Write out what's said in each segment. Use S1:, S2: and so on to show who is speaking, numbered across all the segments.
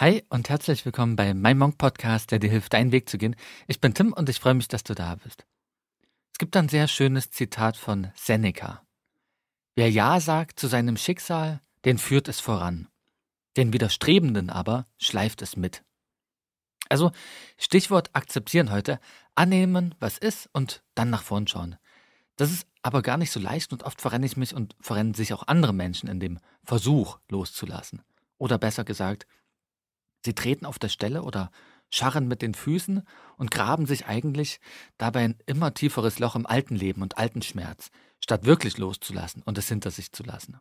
S1: Hi und herzlich willkommen bei meinem Monk Podcast, der dir hilft, deinen Weg zu gehen. Ich bin Tim und ich freue mich, dass du da bist. Es gibt ein sehr schönes Zitat von Seneca. Wer Ja sagt zu seinem Schicksal, den führt es voran. Den Widerstrebenden aber schleift es mit. Also, Stichwort akzeptieren heute. Annehmen, was ist und dann nach vorn schauen. Das ist aber gar nicht so leicht und oft verrenne ich mich und verrennen sich auch andere Menschen in dem Versuch loszulassen. Oder besser gesagt, Sie treten auf der Stelle oder scharren mit den Füßen und graben sich eigentlich dabei ein immer tieferes Loch im alten Leben und alten Schmerz, statt wirklich loszulassen und es hinter sich zu lassen.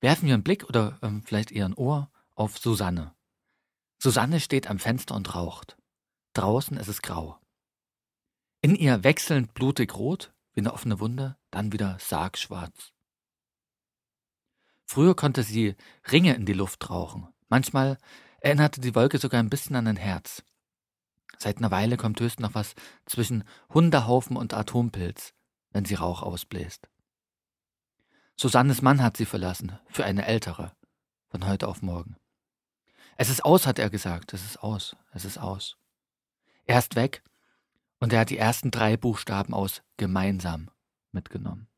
S1: Werfen wir einen Blick oder ähm, vielleicht eher ein Ohr auf Susanne. Susanne steht am Fenster und raucht. Draußen ist es grau. In ihr wechselnd blutig rot, wie eine offene Wunde, dann wieder sargschwarz. Früher konnte sie Ringe in die Luft rauchen. Manchmal erinnerte die Wolke sogar ein bisschen an ein Herz. Seit einer Weile kommt höchstens noch was zwischen Hundehaufen und Atompilz, wenn sie Rauch ausbläst. Susannes Mann hat sie verlassen, für eine ältere, von heute auf morgen. Es ist aus, hat er gesagt, es ist aus, es ist aus. Er ist weg und er hat die ersten drei Buchstaben aus gemeinsam mitgenommen.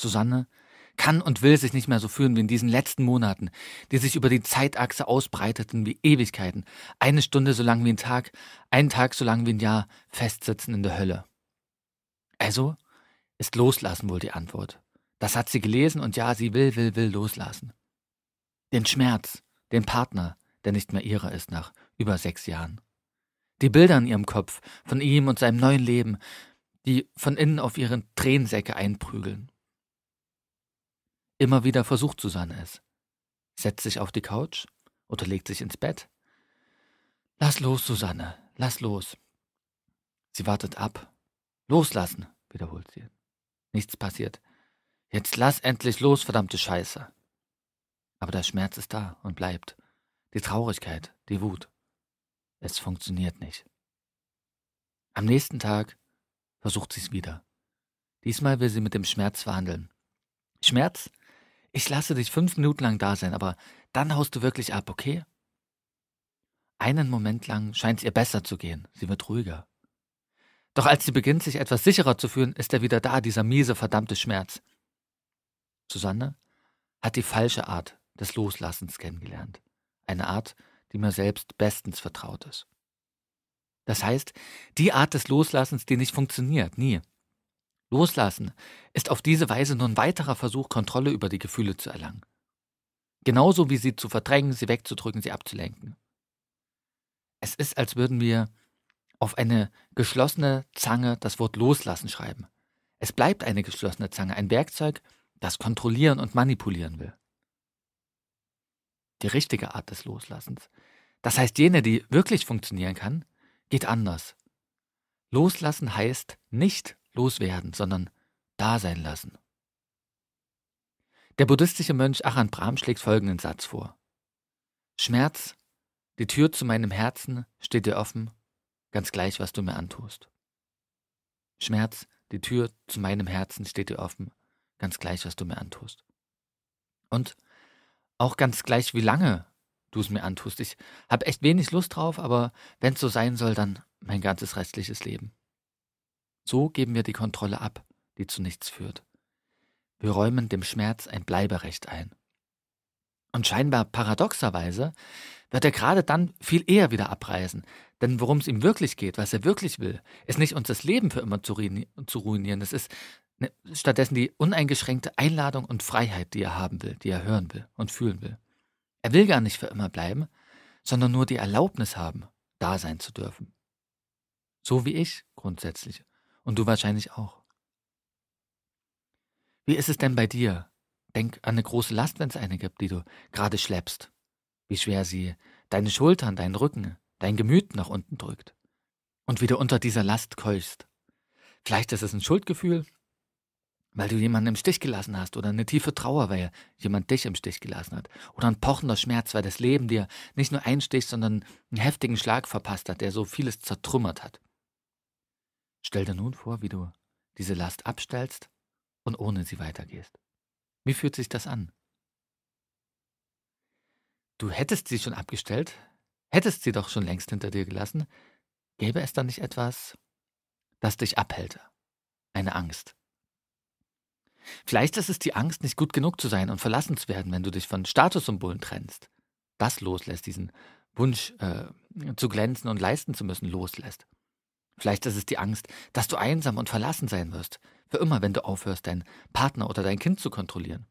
S1: Susanne kann und will sich nicht mehr so fühlen wie in diesen letzten Monaten, die sich über die Zeitachse ausbreiteten wie Ewigkeiten, eine Stunde so lang wie ein Tag, einen Tag so lang wie ein Jahr, festsitzen in der Hölle. Also ist loslassen wohl die Antwort. Das hat sie gelesen und ja, sie will, will, will loslassen. Den Schmerz, den Partner, der nicht mehr ihrer ist nach über sechs Jahren. Die Bilder in ihrem Kopf von ihm und seinem neuen Leben, die von innen auf ihren Tränensäcke einprügeln. Immer wieder versucht Susanne es. Setzt sich auf die Couch oder legt sich ins Bett. Lass los, Susanne, lass los. Sie wartet ab. Loslassen, wiederholt sie. Nichts passiert. Jetzt lass endlich los, verdammte Scheiße. Aber der Schmerz ist da und bleibt. Die Traurigkeit, die Wut. Es funktioniert nicht. Am nächsten Tag versucht sie es wieder. Diesmal will sie mit dem Schmerz verhandeln. Schmerz, ich lasse dich fünf Minuten lang da sein, aber dann haust du wirklich ab, okay? Einen Moment lang scheint es ihr besser zu gehen, sie wird ruhiger. Doch als sie beginnt, sich etwas sicherer zu fühlen, ist er wieder da, dieser miese, verdammte Schmerz. Susanne hat die falsche Art des Loslassens kennengelernt. Eine Art, die mir selbst bestens vertraut ist. Das heißt, die Art des Loslassens, die nicht funktioniert, nie. Loslassen ist auf diese Weise nur ein weiterer Versuch, Kontrolle über die Gefühle zu erlangen. Genauso wie sie zu verdrängen, sie wegzudrücken, sie abzulenken. Es ist, als würden wir auf eine geschlossene Zange das Wort loslassen schreiben. Es bleibt eine geschlossene Zange, ein Werkzeug, das kontrollieren und manipulieren will. Die richtige Art des Loslassens. Das heißt, jene, die wirklich funktionieren kann, geht anders. Loslassen heißt nicht loswerden, sondern da sein lassen. Der buddhistische Mönch Achan Brahm schlägt folgenden Satz vor. Schmerz, die Tür zu meinem Herzen steht dir offen, ganz gleich, was du mir antust. Schmerz, die Tür zu meinem Herzen steht dir offen, ganz gleich, was du mir antust. Und auch ganz gleich, wie lange du es mir antust. Ich habe echt wenig Lust drauf, aber wenn es so sein soll, dann mein ganzes restliches Leben. So geben wir die Kontrolle ab, die zu nichts führt. Wir räumen dem Schmerz ein Bleiberecht ein. Und scheinbar paradoxerweise wird er gerade dann viel eher wieder abreisen. Denn worum es ihm wirklich geht, was er wirklich will, ist nicht uns das Leben für immer zu, ruinieren. Es ist ne, stattdessen die uneingeschränkte Einladung und Freiheit, die er haben will, die er hören will und fühlen will. Er will gar nicht für immer bleiben, sondern nur die Erlaubnis haben, da sein zu dürfen. So wie ich grundsätzlich. Und du wahrscheinlich auch. Wie ist es denn bei dir? Denk an eine große Last, wenn es eine gibt, die du gerade schleppst. Wie schwer sie deine Schultern, deinen Rücken, dein Gemüt nach unten drückt. Und wie du unter dieser Last keuchst. Vielleicht ist es ein Schuldgefühl, weil du jemanden im Stich gelassen hast oder eine tiefe Trauer, weil jemand dich im Stich gelassen hat oder ein pochender Schmerz, weil das Leben dir nicht nur einen Stich, sondern einen heftigen Schlag verpasst hat, der so vieles zertrümmert hat. Stell dir nun vor, wie du diese Last abstellst und ohne sie weitergehst. Wie fühlt sich das an? Du hättest sie schon abgestellt, hättest sie doch schon längst hinter dir gelassen, gäbe es dann nicht etwas, das dich abhält, eine Angst. Vielleicht ist es die Angst, nicht gut genug zu sein und verlassen zu werden, wenn du dich von Statussymbolen trennst. Das loslässt, diesen Wunsch äh, zu glänzen und leisten zu müssen, loslässt. Vielleicht ist es die Angst, dass du einsam und verlassen sein wirst, für immer, wenn du aufhörst, deinen Partner oder dein Kind zu kontrollieren.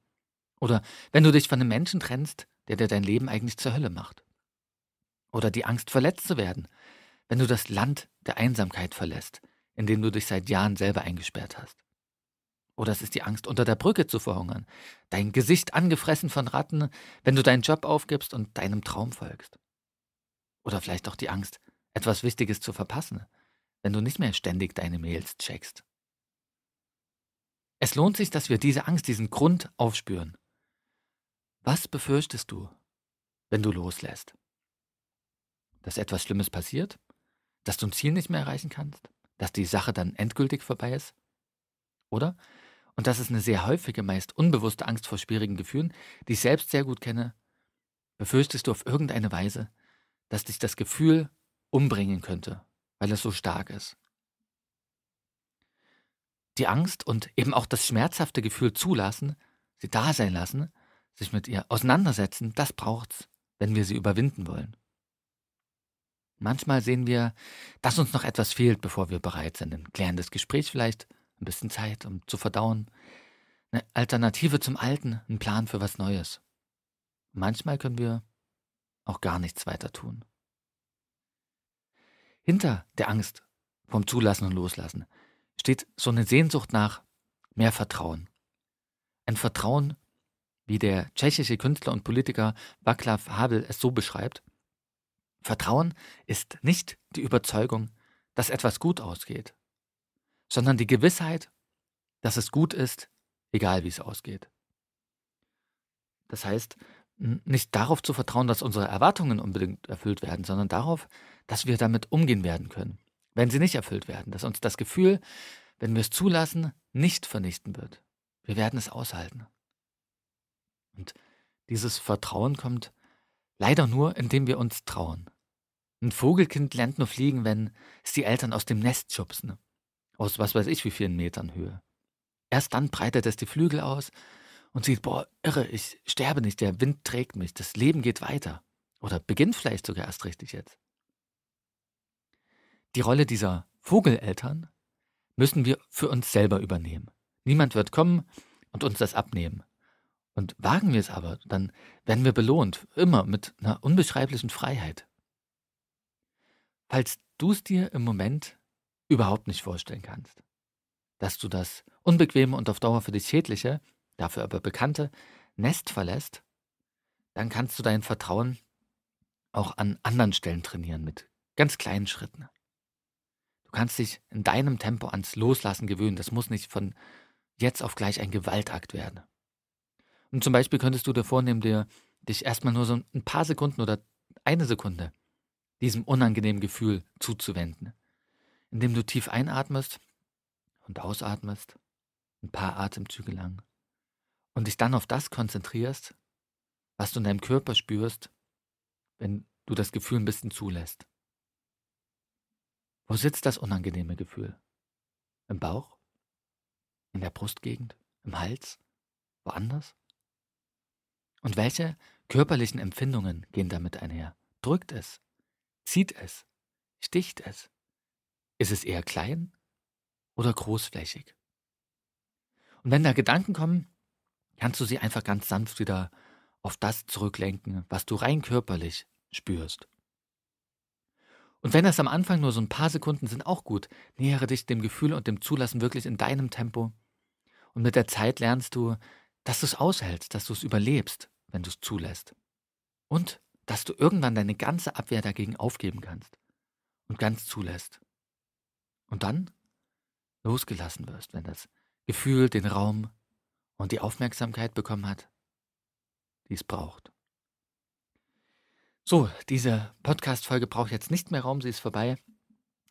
S1: Oder wenn du dich von einem Menschen trennst, der dir dein Leben eigentlich zur Hölle macht. Oder die Angst, verletzt zu werden, wenn du das Land der Einsamkeit verlässt, in dem du dich seit Jahren selber eingesperrt hast. Oder es ist die Angst, unter der Brücke zu verhungern, dein Gesicht angefressen von Ratten, wenn du deinen Job aufgibst und deinem Traum folgst. Oder vielleicht auch die Angst, etwas Wichtiges zu verpassen, wenn du nicht mehr ständig deine Mails checkst. Es lohnt sich, dass wir diese Angst, diesen Grund aufspüren. Was befürchtest du, wenn du loslässt? Dass etwas Schlimmes passiert? Dass du ein Ziel nicht mehr erreichen kannst? Dass die Sache dann endgültig vorbei ist? Oder? Und das ist eine sehr häufige, meist unbewusste Angst vor schwierigen Gefühlen, die ich selbst sehr gut kenne. Befürchtest du auf irgendeine Weise, dass dich das Gefühl umbringen könnte, weil es so stark ist. Die Angst und eben auch das schmerzhafte Gefühl zulassen, sie da sein lassen, sich mit ihr auseinandersetzen, das braucht's, wenn wir sie überwinden wollen. Manchmal sehen wir, dass uns noch etwas fehlt, bevor wir bereit sind. Ein klärendes Gespräch vielleicht, ein bisschen Zeit, um zu verdauen. Eine Alternative zum Alten, ein Plan für was Neues. Manchmal können wir auch gar nichts weiter tun hinter der Angst vom Zulassen und Loslassen steht so eine Sehnsucht nach mehr Vertrauen. Ein Vertrauen, wie der tschechische Künstler und Politiker Václav Havel es so beschreibt. Vertrauen ist nicht die Überzeugung, dass etwas gut ausgeht, sondern die Gewissheit, dass es gut ist, egal wie es ausgeht. Das heißt, nicht darauf zu vertrauen, dass unsere Erwartungen unbedingt erfüllt werden, sondern darauf, dass wir damit umgehen werden können, wenn sie nicht erfüllt werden, dass uns das Gefühl, wenn wir es zulassen, nicht vernichten wird. Wir werden es aushalten. Und dieses Vertrauen kommt leider nur, indem wir uns trauen. Ein Vogelkind lernt nur fliegen, wenn es die Eltern aus dem Nest schubsen. Ne? Aus was weiß ich wie vielen Metern Höhe. Erst dann breitet es die Flügel aus und sieht, boah, irre, ich sterbe nicht, der Wind trägt mich, das Leben geht weiter. Oder beginnt vielleicht sogar erst richtig jetzt. Die Rolle dieser Vogeleltern müssen wir für uns selber übernehmen. Niemand wird kommen und uns das abnehmen. Und wagen wir es aber, dann werden wir belohnt, immer mit einer unbeschreiblichen Freiheit. Falls du es dir im Moment überhaupt nicht vorstellen kannst, dass du das unbequeme und auf Dauer für dich schädliche, dafür aber bekannte Nest verlässt, dann kannst du dein Vertrauen auch an anderen Stellen trainieren mit ganz kleinen Schritten kannst dich in deinem Tempo ans Loslassen gewöhnen. Das muss nicht von jetzt auf gleich ein Gewaltakt werden. Und zum Beispiel könntest du dir vornehmen, dir dich erstmal nur so ein paar Sekunden oder eine Sekunde diesem unangenehmen Gefühl zuzuwenden, indem du tief einatmest und ausatmest, ein paar Atemzüge lang, und dich dann auf das konzentrierst, was du in deinem Körper spürst, wenn du das Gefühl ein bisschen zulässt. Wo sitzt das unangenehme Gefühl? Im Bauch? In der Brustgegend? Im Hals? Woanders? Und welche körperlichen Empfindungen gehen damit einher? Drückt es? Zieht es? Sticht es? Ist es eher klein oder großflächig? Und wenn da Gedanken kommen, kannst du sie einfach ganz sanft wieder auf das zurücklenken, was du rein körperlich spürst. Und wenn das am Anfang nur so ein paar Sekunden sind, auch gut. Nähere dich dem Gefühl und dem Zulassen wirklich in deinem Tempo. Und mit der Zeit lernst du, dass du es aushältst, dass du es überlebst, wenn du es zulässt. Und dass du irgendwann deine ganze Abwehr dagegen aufgeben kannst und ganz zulässt. Und dann losgelassen wirst, wenn das Gefühl den Raum und die Aufmerksamkeit bekommen hat, die es braucht. So, diese Podcast-Folge braucht jetzt nicht mehr Raum, sie ist vorbei.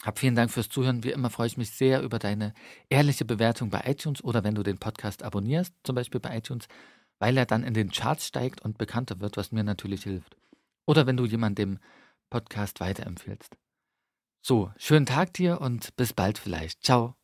S1: Hab vielen Dank fürs Zuhören. Wie immer freue ich mich sehr über deine ehrliche Bewertung bei iTunes oder wenn du den Podcast abonnierst, zum Beispiel bei iTunes, weil er dann in den Charts steigt und bekannter wird, was mir natürlich hilft. Oder wenn du jemandem Podcast weiterempfiehlst. So, schönen Tag dir und bis bald vielleicht. Ciao.